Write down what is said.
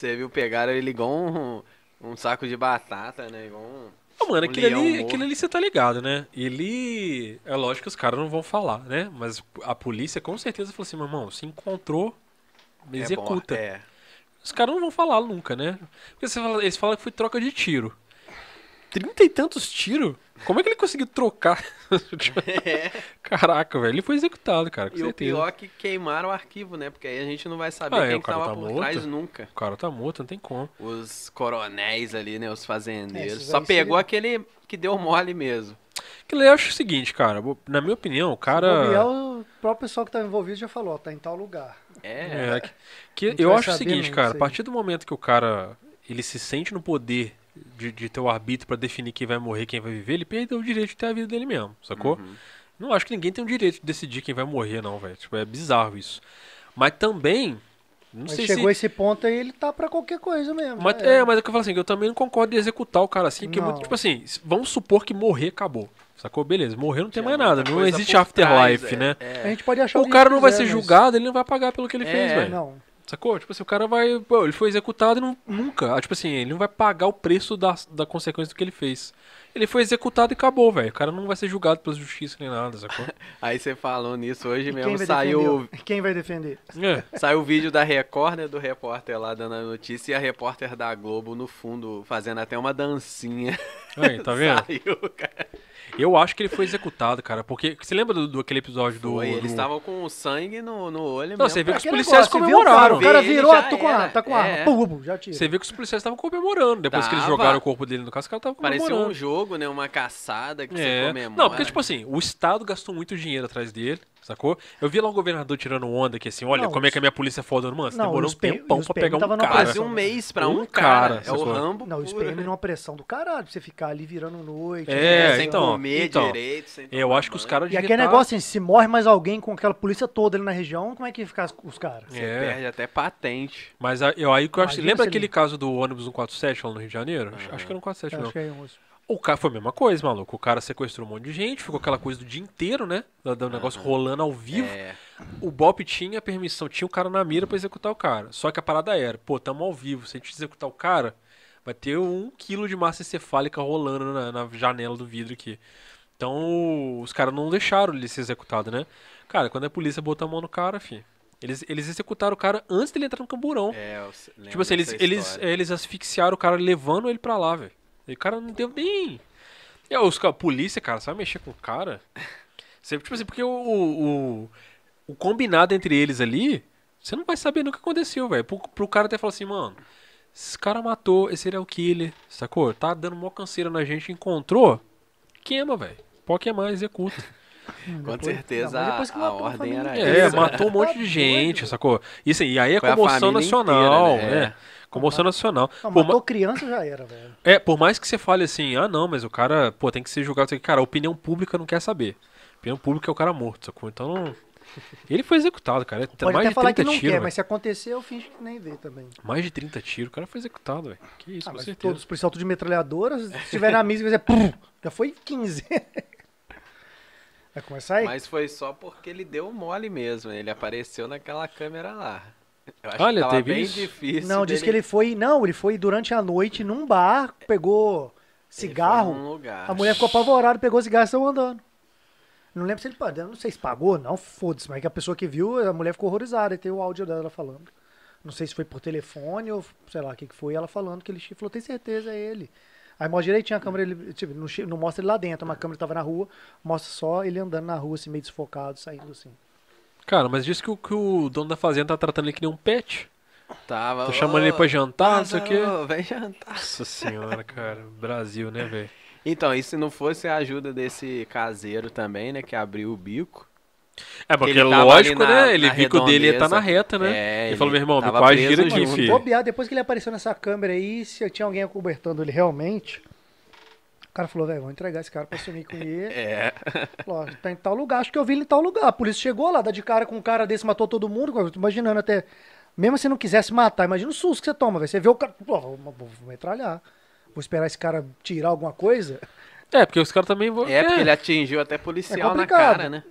Você viu, pegaram ele igual um, um saco de batata, né? Igual um. Ah, mano, um aquilo, ali, morto. aquilo ali você tá ligado, né? Ele. É lógico que os caras não vão falar, né? Mas a polícia com certeza falou assim: meu irmão, se encontrou, executa. É bom, é. Os caras não vão falar nunca, né? Porque você fala, eles falam que foi troca de tiro trinta e tantos tiros. Como é que ele conseguiu trocar? É. Caraca, velho, ele foi executado, cara. Com e certeza. o pior é que queimaram o arquivo, né? Porque aí a gente não vai saber ah, é, quem é, que tava tá por morto. trás nunca. O cara tá morto, não tem como. Os coronéis ali, né? Os fazendeiros. É, Só pegou aquele que deu mole mesmo. Que eu acho o seguinte, cara. Na minha opinião, o cara. O, próprio pessoal que tá envolvido já falou, tá em tal lugar. É. é que, que eu acho o seguinte, né, cara. A partir do momento que o cara ele se sente no poder de, de ter o arbítrio para definir quem vai morrer quem vai viver, ele perdeu o direito de ter a vida dele mesmo, sacou? Uhum. Não acho que ninguém tem o direito de decidir quem vai morrer, não, velho. Tipo, é bizarro isso. Mas também. Não mas sei chegou se... esse ponto aí, ele tá para qualquer coisa mesmo. Mas, né? É, mas é que eu falo assim, eu também não concordo em executar o cara assim, porque, muito, tipo assim, vamos supor que morrer acabou. Sacou? Beleza, morrer não tem, mais nada, não existe afterlife, trás, é, né? É. A gente pode achar o, o cara não vai ser julgado, mas... ele não vai pagar pelo que ele é, fez, velho. Não. Sacou? Tipo assim, o cara vai. Pô, ele foi executado e não, nunca. Ah, tipo assim, ele não vai pagar o preço da, da consequência do que ele fez ele foi executado e acabou, velho. O cara não vai ser julgado pela justiça nem nada, sacou? Aí você falou nisso hoje e mesmo, quem saiu... Quem vai defender? É. Saiu o vídeo da Record, né, do repórter lá dando a notícia e a repórter da Globo no fundo fazendo até uma dancinha. Aí, tá vendo? Saiu, cara. Eu acho que ele foi executado, cara, porque você lembra do, do aquele episódio do... Foi, do... eles estavam com sangue no, no olho Não, mesmo. você viu que os policiais negócio, comemoraram. O cara, virou, tô com arma, tá com é. arma, já tira. Você viu que os policiais estavam comemorando, depois tava. que eles jogaram o corpo dele no cascalho, tava comemorando. Parecia um jogo jogo, né? Uma caçada que é. você comemora. Não, porque, tipo assim, o Estado gastou muito dinheiro atrás dele, sacou? Eu vi lá um governador tirando onda que assim, olha, não, como é os... é que a minha polícia é foda, mano. Você não, demorou um tempão pra pegar um cara. Quase um mês pra um, um cara. cara. É o Rambo. Não, os PM numa pressão do caralho, pra você ficar ali virando noite. É, né? sem então, comer então, direito, sem Eu acho que os caras... E aquele tá... negócio assim, se morre mais alguém com aquela polícia toda ali na região, como é que fica os caras? Você é. perde até patente. Mas aí, eu, aí que eu acho... Lembra aquele caso do ônibus 147 lá no Rio de Janeiro? Acho que era um 47, não. O cara foi a mesma coisa, maluco. O cara sequestrou um monte de gente, ficou aquela coisa do dia inteiro, né? Do, do negócio uhum. rolando ao vivo. É. O BOP tinha permissão, tinha o cara na mira para executar o cara. Só que a parada era, pô, tamo ao vivo. Se a gente executar o cara, vai ter um quilo de massa encefálica rolando na, na janela do vidro aqui. Então os caras não deixaram ele ser executado, né? Cara, quando a polícia botou a mão no cara, fi. Eles, eles executaram o cara antes dele entrar no camburão. É, eu tipo assim, eles, eles, eles asfixiaram o cara levando ele pra lá, velho. E o cara não deu nem. E os a polícia, cara, sabe mexer com o cara? Sempre, tipo assim, porque o, o, o, combinado entre eles ali, você não vai saber nunca o que aconteceu, velho. Pro, pro cara até falar assim, mano, esse cara matou, esse ele é o killer, sacou? Tá dando mó canseira na gente, encontrou, queima, velho. Pode queimar, executa. com depois, certeza não, a, a ordem era é, essa. É, matou um monte de tá gente, sacou? Isso, aí é Foi comoção nacional, inteira, né? né? É. Comoção nacional. Não, por matou criança já era, velho. É, por mais que você fale assim, ah não, mas o cara, pô, tem que ser julgado. Cara, a opinião pública não quer saber. A opinião pública é o cara morto, sacou? Então não... Ele foi executado, cara. Pode mais até de falar que não quer, mas se acontecer, eu finge que nem vê também. Mais de 30 tiros, o cara foi executado, velho. Que isso, ah, com certeza. Todos por salto de metralhadora, se tiver na mesa e fizer pum, já foi 15. Vai começar aí? Mas foi só porque ele deu mole mesmo. Ele apareceu naquela câmera lá. Eu acho Olha, que teve bem isso? difícil. Não, dele... que ele foi. Não, ele foi durante a noite num bar, pegou cigarro. Num lugar. A mulher ficou apavorada, pegou cigarro e saiu andando. Não lembro se ele pagou, não sei se pagou, não, foda-se, mas é que a pessoa que viu, a mulher ficou horrorizada, e tem o áudio dela falando. Não sei se foi por telefone ou sei lá o que, que foi, ela falando que ele falou, tem certeza, é ele. Aí mostra direitinho a câmera, ele, tipo, não, não mostra ele lá dentro, mas a câmera tava na rua, mostra só ele andando na rua, assim, meio desfocado, saindo assim. Cara, mas diz que o, que o dono da fazenda tá tratando ele que nem um pet. Tava. Tô tá chamando ele pra jantar, não sei o quê. Vem jantar. Nossa senhora, cara. Brasil, né, velho? Então, e se não fosse a ajuda desse caseiro também, né, que abriu o bico? É, porque ele é lógico, na, né? Ele, o bico dele ia tá na reta, né? É, ele, ele falou, meu irmão, me quase gira aqui, filho. Bobear, depois que ele apareceu nessa câmera aí, se tinha alguém acobertando ele realmente, o cara falou, velho, vou entregar esse cara pra sumir com ele. É. Falou, tá em tal lugar, acho que eu vi ele em tal lugar. A polícia chegou lá, dá de cara com um cara desse, matou todo mundo. imagina imaginando até. Mesmo se não quisesse matar, imagina o susto que você toma, velho. Você vê o cara. Pô, vou, vou, vou metralhar. Vou esperar esse cara tirar alguma coisa. É, porque os caras também vão. É, porque ele atingiu até policial é na cara, né?